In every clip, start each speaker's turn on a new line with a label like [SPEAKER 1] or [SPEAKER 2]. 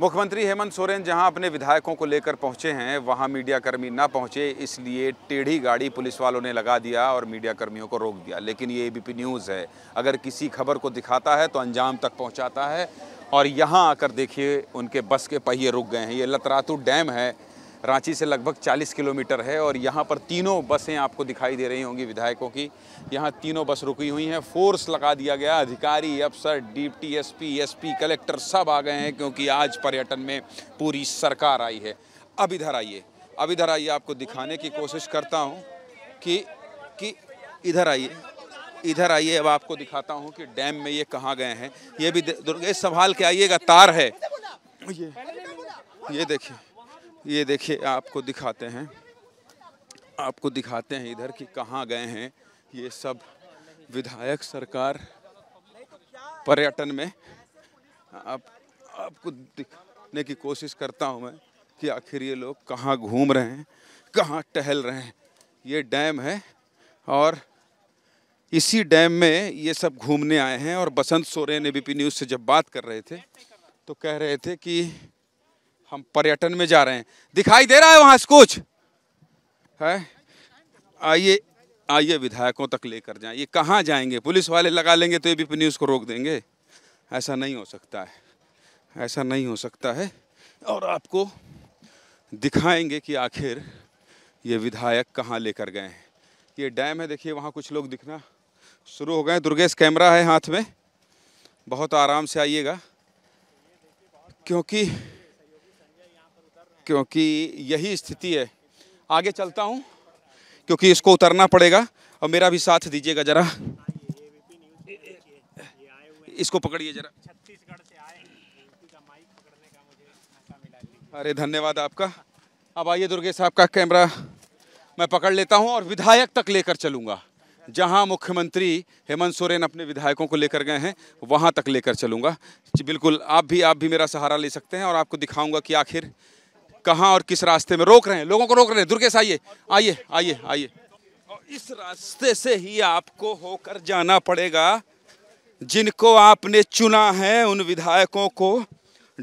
[SPEAKER 1] मुख्यमंत्री हेमंत सोरेन जहां अपने विधायकों को लेकर पहुंचे हैं वहां मीडियाकर्मी ना पहुंचे इसलिए टेढ़ी गाड़ी पुलिस वालों ने लगा दिया और मीडियाकर्मियों को रोक दिया लेकिन ये एबीपी न्यूज़ है अगर किसी खबर को दिखाता है तो अंजाम तक पहुंचाता है और यहाँ आकर देखिए उनके बस के पहिए रुक गए हैं ये लतरातू डैम है रांची से लगभग 40 किलोमीटर है और यहाँ पर तीनों बसें आपको दिखाई दे रही होंगी विधायकों की यहाँ तीनों बस रुकी हुई हैं फोर्स लगा दिया गया अधिकारी अफसर डिप्टी एसपी एसपी कलेक्टर सब आ गए हैं क्योंकि आज पर्यटन में पूरी सरकार आई है अब इधर आइए अब इधर आइए आपको दिखाने की कोशिश करता हूँ कि कि इधर आइए इधर आइए अब आपको दिखाता हूँ कि डैम में ये कहाँ गए हैं ये भी दुर्गेश संभाल के आइएगा तार है ये ये देखिए ये देखिए आपको दिखाते हैं आपको दिखाते हैं इधर कि कहाँ गए हैं ये सब विधायक सरकार पर्यटन में आप आपको दिखने की कोशिश करता हूँ मैं कि आखिर ये लोग कहाँ घूम रहे हैं कहाँ टहल रहे हैं ये डैम है और इसी डैम में ये सब घूमने आए हैं और Basant Soren A B P news से जब बात कर रहे थे तो कह रहे थे कि हम पर्यटन में जा रहे हैं दिखाई दे रहा है वहाँ से कुछ है आइए आइए विधायकों तक लेकर जाएं ये कहाँ जाएंगे पुलिस वाले लगा लेंगे तो ये भी न्यूज़ को रोक देंगे ऐसा नहीं हो सकता है ऐसा नहीं हो सकता है और आपको दिखाएंगे कि आखिर ये विधायक कहाँ लेकर गए हैं ये डैम है देखिए वहाँ कुछ लोग दिखना शुरू हो गए दुर्गेश कैमरा है हाथ में बहुत आराम से आइएगा क्योंकि क्योंकि यही स्थिति है आगे चलता हूँ क्योंकि इसको उतरना पड़ेगा और मेरा भी साथ दीजिएगा ज़रा इसको पकड़िए ज़रा अरे धन्यवाद आपका अब आइए दुर्गे साहब का कैमरा मैं पकड़ लेता हूँ और विधायक तक लेकर चलूंगा जहाँ मुख्यमंत्री हेमंत सोरेन अपने विधायकों को लेकर गए हैं वहाँ तक लेकर चलूँगा बिल्कुल आप भी आप भी मेरा सहारा ले सकते हैं और आपको दिखाऊँगा कि आखिर कहाँ और किस रास्ते में रोक रहे हैं लोगों को रोक रहे हैं दुर्गेश आइए आइए आइए आइए तो इस रास्ते से ही आपको होकर जाना पड़ेगा जिनको आपने चुना है उन विधायकों को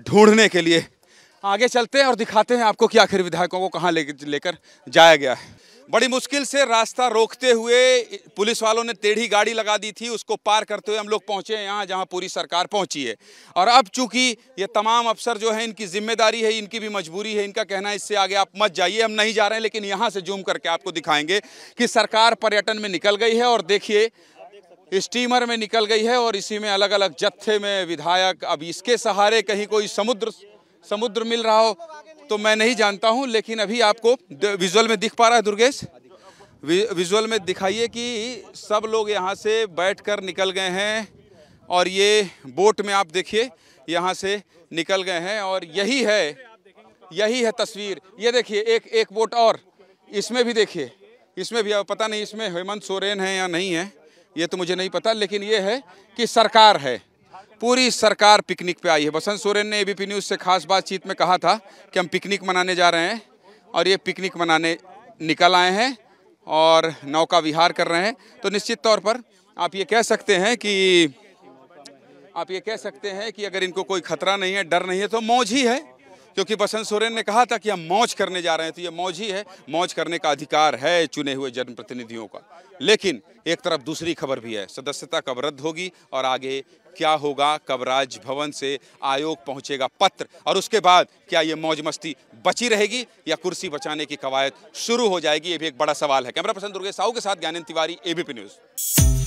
[SPEAKER 1] ढूंढने के लिए आगे चलते हैं और दिखाते हैं आपको कि आखिर विधायकों को कहाँ लेकर जाया गया है बड़ी मुश्किल से रास्ता रोकते हुए पुलिस वालों ने टेढ़ी गाड़ी लगा दी थी उसको पार करते हुए हम लोग पहुंचे हैं यहाँ जहाँ पूरी सरकार पहुंची है और अब चूंकि ये तमाम अफसर जो है इनकी जिम्मेदारी है इनकी भी मजबूरी है इनका कहना है इससे आगे आप मत जाइए हम नहीं जा रहे हैं लेकिन यहाँ से जूम करके आपको दिखाएंगे कि सरकार पर्यटन में निकल गई है और देखिए स्टीमर में निकल गई है और इसी में अलग अलग जत्थे में विधायक अब इसके सहारे कहीं कोई समुद्र समुद्र मिल रहा हो तो मैं नहीं जानता हूँ लेकिन अभी आपको विजुअल में दिख पा रहा है दुर्गेश विजुअल में दिखाइए कि सब लोग यहाँ से बैठकर निकल गए हैं और ये बोट में आप देखिए यहाँ से निकल गए हैं और यही है यही है तस्वीर ये देखिए एक एक बोट और इसमें भी देखिए इसमें भी पता नहीं इसमें हेमंत सोरेन है या नहीं है ये तो मुझे नहीं पता लेकिन ये है कि सरकार है पूरी सरकार पिकनिक पे आई है बसंत सोरेन ने एबीपी न्यूज़ से खास बातचीत में कहा था कि हम पिकनिक मनाने जा रहे हैं और ये पिकनिक मनाने निकल आए हैं और नौका विहार कर रहे हैं तो निश्चित तौर पर आप ये कह सकते हैं कि आप ये कह सकते हैं कि अगर इनको कोई खतरा नहीं है डर नहीं है तो मौज ही है क्योंकि बसंत सोरेन ने कहा था कि हम मौज करने जा रहे हैं तो ये मौज ही है मौज करने का अधिकार है चुने हुए जनप्रतिनिधियों का लेकिन एक तरफ दूसरी खबर भी है सदस्यता कब रद्द होगी और आगे क्या होगा कब राजभवन से आयोग पहुंचेगा पत्र और उसके बाद क्या ये मौज मस्ती बची रहेगी या कुर्सी बचाने की कवायद शुरू हो जाएगी ये भी एक बड़ा सवाल है कैमरा पर्सन दुर्गेश साहू के साथ ज्ञानेन्द्र तिवारी एबीपी न्यूज़